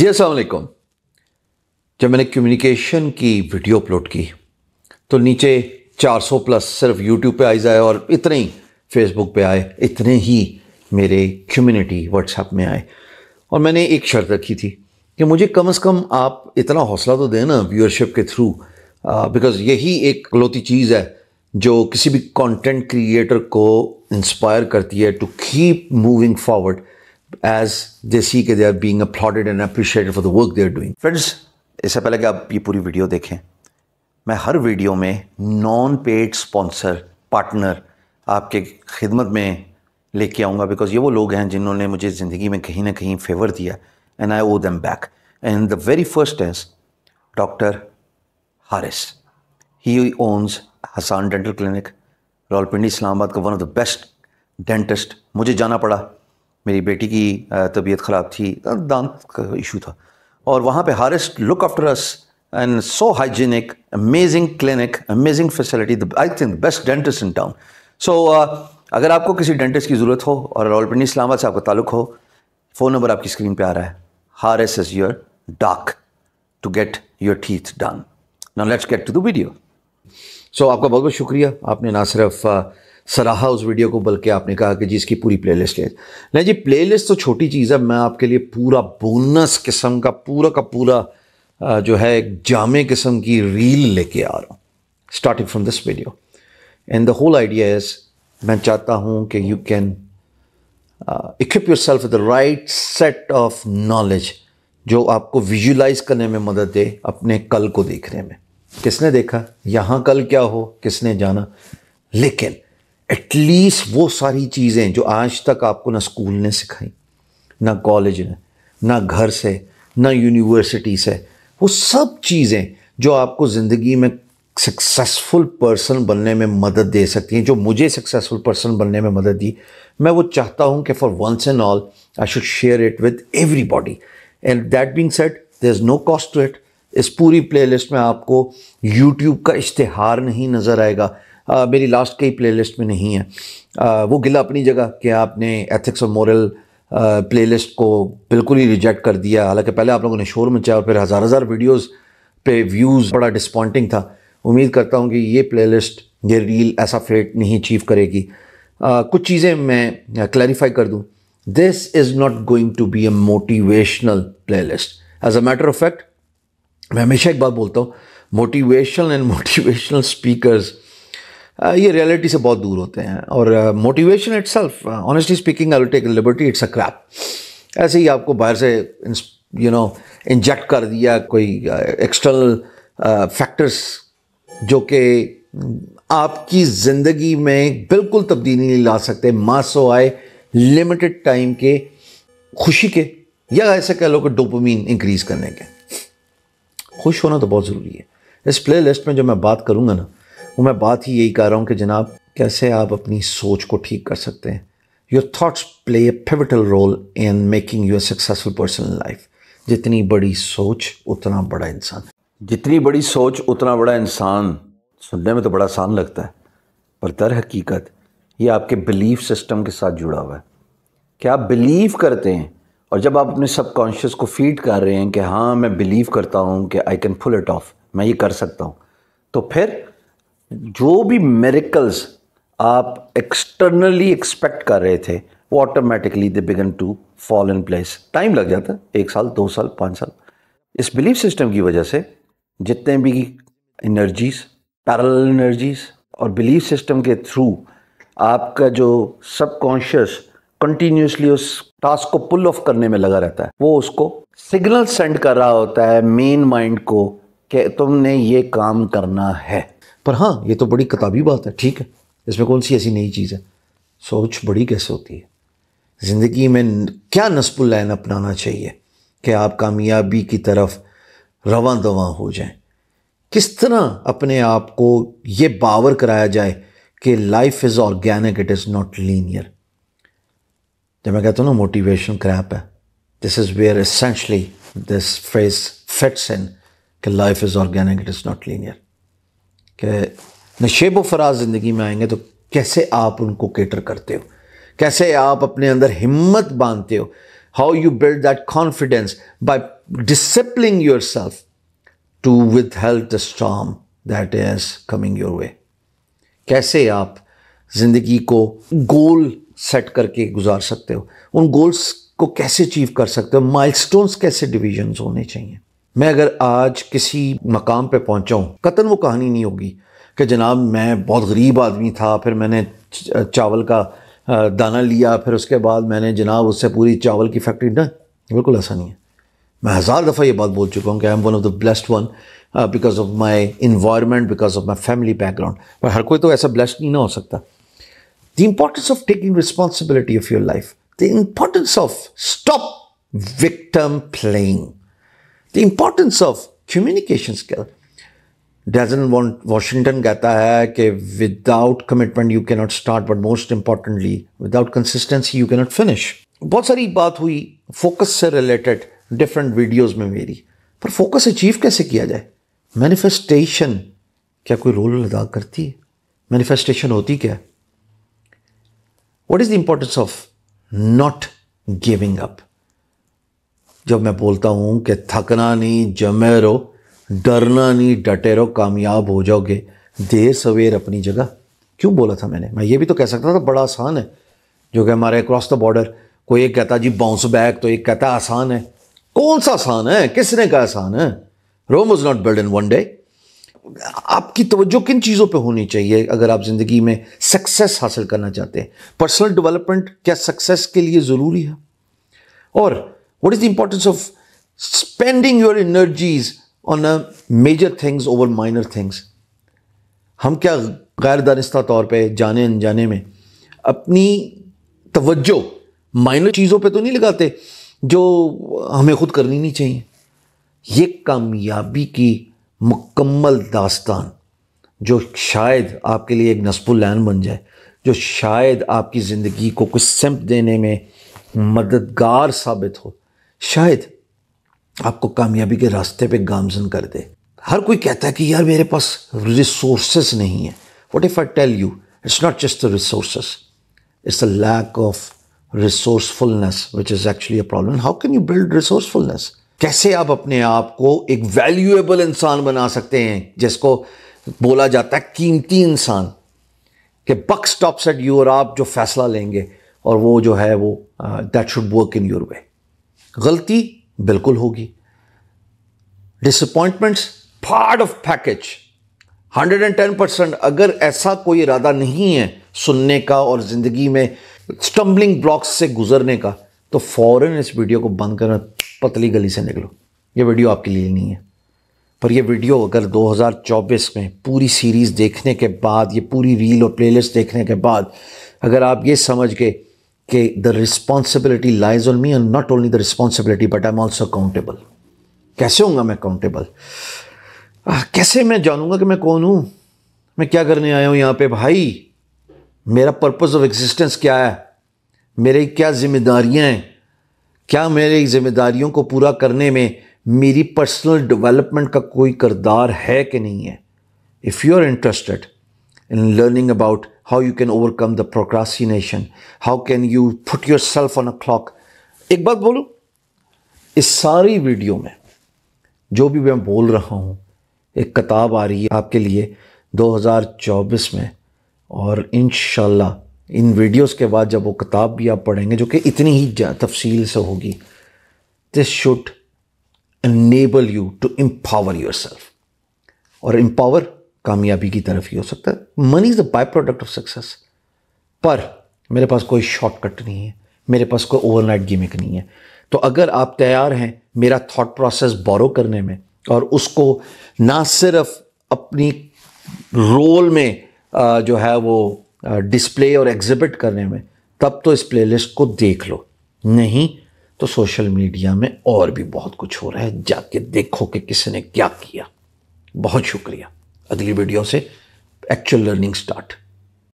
जी असलकुम जब मैंने कम्युनिकेशन की वीडियो अपलोड की तो नीचे 400 प्लस सिर्फ यूट्यूब पे आई जाए और इतने ही फेसबुक पे आए इतने ही मेरे कम्युनिटी व्हाट्सएप में आए और मैंने एक शर्त रखी थी कि मुझे कम से कम आप इतना हौसला तो दें ना व्यूअरशिप के थ्रू बिकॉज यही एक लौती चीज़ है जो किसी भी कंटेंट क्रिएटर को इंस्पायर करती है to keep moving forward as they see के they are being applauded and appreciated for the work they are doing. Friends, इससे पहले कि आप ये पूरी वीडियो देखें मैं हर वीडियो में नॉन पेड स्पॉन्सर पार्टनर आपके खिदमत में लेके आऊँगा बिकॉज ये वो लोग हैं जिन्होंने मुझे ज़िंदगी में कहीं ना कहीं फेवर दिया and I owe them back and the very first is doctor Haris he owns Hasan dental clinic Rawalpindi Islamabad का one of the best dentist मुझे जाना पड़ा मेरी बेटी की तबीयत ख़राब थी तो दांत का इशू था और वहाँ पे हारेस्ट look after us and so hygienic amazing clinic amazing facility I think best dentist in town so अगर आपको किसी डेंटिस्ट की ज़रूरत हो और रावलपिंडी इस्लामाबाद से आपका ताल्लुक हो फ़ोन नंबर आपकी स्क्रीन पे आ रहा है Haris is your doc to get your teeth done now let's get to the video so आपका बहुत बहुत शुक्रिया आपने ना सिर्फ uh, सराहा उस वीडियो को बल्कि आपने कहा कि जी इसकी पूरी प्ले लिस्ट ले नहीं जी प्ले लिस्ट तो छोटी चीज़ है मैं आपके लिए पूरा बोनस किस्म का पूरा का पूरा जो है एक जामे किस्म की रील लेके आ रहा हूँ starting from this video and the whole idea is मैं चाहता हूँ कि you can equip yourself the right set of knowledge जो आपको विजुलाइज करने में मदद दे अपने कल को देखने में किसने देखा यहाँ कल क्या हो किसने जाना लेकिन एटलीस्ट वो सारी चीज़ें जो आज तक आपको ना स्कूल ने सिखाई ना कॉलेज ने ना घर से ना यूनिवर्सिटी से वो सब चीज़ें जो आपको ज़िंदगी में सक्सेसफुल पर्सन बनने में मदद दे सकती हैं जो मुझे सक्सेसफुल पर्सन बनने में मदद दी मैं वो चाहता हूँ कि for once and all I should share it with everybody and that being set there is no cost to it इस पूरी प्लेलिस्ट में आपको यूट्यूब का इश्तहार नहीं नज़र आएगा आ, मेरी लास्ट कई प्लेलिस्ट में नहीं है आ, वो गिला अपनी जगह कि आपने एथिक्स और मॉरल प्लेलिस्ट को बिल्कुल ही रिजेक्ट कर दिया हालांकि पहले आप लोगों ने शोर मचाया और फिर हज़ार हज़ार वीडियोज़ पे व्यूज़ बड़ा डिसपॉइंटिंग था उम्मीद करता हूँ कि ये लिस्ट ये रील ऐसा फेट नहीं अचीव करेगी आ, कुछ चीज़ें मैं क्लैरिफाई कर दूँ this is not going to be a motivational playlist as a matter of fact मैं हमेशा एक बात बोलता हूँ motivational and motivational speakers Uh, ये रियलिटी से बहुत दूर होते हैं और motivation itself honestly speaking I will take liberty it's a crap ऐसे ही आपको बाहर से यू नो इंजेक्ट कर दिया कोई एक्सटर्नल uh, फैक्टर्स uh, जो कि आपकी ज़िंदगी में बिल्कुल तब्दीली नहीं ला सकते मासो आए लिमिटेड टाइम के खुशी के या ऐसे कह लो कि डोपोमिन इंक्रीज़ करने के खुश होना तो बहुत ज़रूरी है इस लिस्ट में जो मैं बात करूँगा ना वो मैं बात ही यही कह रहा हूँ कि जनाब कैसे आप अपनी सोच को ठीक कर सकते हैं your thoughts play a pivotal role in making your successful person life जितनी बड़ी सोच उतना बड़ा इंसान जितनी बड़ी सोच उतना बड़ा इंसान सुनने में तो बड़ा आसान लगता है पर दर हकीकत ये आपके बिलीफ सिस्टम के साथ जुड़ा हुआ है क्या आप बिलीव करते हैं और जब आप अपने सबकॉन्शियस को फीड कर रहे हैं कि हाँ मैं बिलीव करता हूँ कि I can pull it off मैं ये कर सकता हूँ तो फिर जो भी मेरिकल्स आप एक्सटर्नली एक्सपेक्ट कर रहे थे वो automatically they began to fall in place time लग जाता एक साल दो साल पाँच साल इस बिलीफ सिस्टम की वजह से जितने भी एनर्जीज पैरल एनर्जीज और बिलीफ सिस्टम के थ्रू आपका जो सबकॉन्शियस कंटिन्यूसली उस टास्क को पुल ऑफ करने में लगा रहता है वो उसको सिग्नल सेंड कर रहा होता है मेन माइंड को कि तुमने ये काम करना है पर हाँ ये तो बड़ी किताबी बात है ठीक है इसमें कौन सी ऐसी नई चीज़ है सोच बड़ी कैसे होती है ज़िंदगी में क्या नस्बुल्लान अपनाना चाहिए कि आप कामयाबी की तरफ रवा दवा हो जाएं किस तरह अपने आप को ये बावर कराया जाए कि life is organic it is not linear जब मैं कहता हूँ ना मोटिवेशन क्रैप है this is where essentially this phase fits in कि life is organic it is not linear कि नशेब व फराज ज़िंदगी में आएंगे तो कैसे आप उनको केटर करते हो कैसे आप अपने अंदर हिम्मत बांधते हो how you build that confidence by discipline yourself to with help the storm that is coming your way कैसे आप ज़िंदगी को गोल सेट करके गुजार सकते हो उन गोल्स को कैसे अचीव कर सकते हो माइलस्टोन्स कैसे डिविजन्स होने चाहिए मैं अगर आज किसी मकाम पे पहुंचा हूँ कतन वो कहानी नहीं होगी कि जनाब मैं बहुत गरीब आदमी था फिर मैंने चावल का दाना लिया फिर उसके बाद मैंने जनाब उससे पूरी चावल की फैक्ट्री ना बिल्कुल ऐसा नहीं है मैं हज़ार दफ़ा ये बात बोल चुका हूँ कि I am one of the blessed one because of my environment because of my family background पर हर कोई तो ऐसा ब्लेस्ड नहीं ना हो सकता the importance of taking responsibility of your life the importance of stop victim playing The importance of communication skill. Doesn't want Washington कहता है कि without commitment you cannot start but most importantly without consistency you cannot finish. बहुत सारी बात हुई focus से related different videos में मेरी पर फोकस अचीव कैसे किया जाए मैनिफेस्टेशन क्या कोई रोल अदा करती है मैनिफेस्टेशन होती क्या है what is the importance of not giving up जब मैं बोलता हूँ कि थकना नहीं जमे रहो डरना नहीं डटे रहो कामयाब हो जाओगे देर सवेर अपनी जगह क्यों बोला था मैंने मैं ये भी तो कह सकता था बड़ा आसान है जो कि हमारे अक्रॉस द बॉर्डर कोई एक कहता जी बाउंस बैक तो एक कहता आसान है कौन सा आसान है किसने कहा आसान है Rome is not build in one day आपकी तवज्जो किन चीज़ों पे होनी चाहिए अगर आप ज़िंदगी में सक्सेस हासिल करना चाहते हैं पर्सनल डेवलपमेंट क्या सक्सेस के लिए ज़रूरी है और What is the importance of spending your energies on major things over minor things? हम क्या गैर दानिस्ता तौर पे जाने अनजाने में अपनी तवज्जो माइनर चीज़ों पे तो नहीं लगाते जो हमें खुद करनी नहीं चाहिए ये कामयाबी की मुकम्मल दास्तान जो शायद आपके लिए एक नसबुलैन बन जाए जो शायद आपकी ज़िंदगी को कुछ सिम्प देने में मददगार साबित हो शायद आपको कामयाबी के रास्ते पे गामजन कर दे हर कोई कहता है कि यार मेरे पास रिसोर्सेस नहीं है what if I tell you it's not just the resource it's a lack of resourcefulness which is actually a problem how can you build resourcefulness कैसे आप अपने आप को एक वैल्यूएबल इंसान बना सकते हैं जिसको बोला जाता है कीमती इंसान के बक टॉप सेट यू और आप जो फैसला लेंगे और वो जो है वो that should work in your way गलती बिल्कुल होगी disappointments part of package 110 percent अगर ऐसा कोई इरादा नहीं है सुनने का और ज़िंदगी में स्टम्बलिंग ब्लॉक्स से गुजरने का तो फ़ौरन इस वीडियो को बंद कर पतली गली से निकलो ये वीडियो आपके लिए नहीं है पर यह वीडियो अगर 2024 में पूरी सीरीज़ देखने के बाद ये पूरी रील और प्लेलिस्ट देखने के बाद अगर आप ये समझ के the responsibility lies on me and not only the responsibility but I am also accountable कैसे हूँ मैं अकाउंटेबल कैसे मैं जानूंगा कि मैं कौन हूँ मैं क्या करने आया हूँ यहाँ पे भाई मेरा पर्पज ऑफ एग्जिस्टेंस क्या है मेरी क्या जिम्मेदारियाँ हैं क्या मेरी जिम्मेदारियों को पूरा करने में मेरी पर्सनल डेवलपमेंट का कोई करदार है कि नहीं है if you are interested in learning about how you can overcome the procrastination how can you put yourself on a clock एक बात बोलो इस सारी वीडियो में जो भी मैं बोल रहा हूँ एक किताब आ रही है आपके लिए 2024 में और इन इन वीडियोस के बाद जब वो किताब भी आप पढ़ेंगे जो कि इतनी ही तफसील से होगी this should enable you to empower yourself or empower कामयाबी की तरफ ही हो सकता है money is the byproduct of success पर मेरे पास कोई शॉर्टकट नहीं है मेरे पास कोई ओवरनाइट गेमिक नहीं है तो अगर आप तैयार हैं मेरा थॉट प्रोसेस बोरो करने में और उसको ना सिर्फ अपनी रोल में जो है वो डिस्प्ले और एग्जिबिट करने में तब तो इस प्लेलिस्ट को देख लो नहीं तो सोशल मीडिया में और भी बहुत कुछ हो रहा है जाके देखो कि किसी ने क्या किया बहुत शुक्रिया अगली वीडियो से एक्चुअल लर्निंग स्टार्ट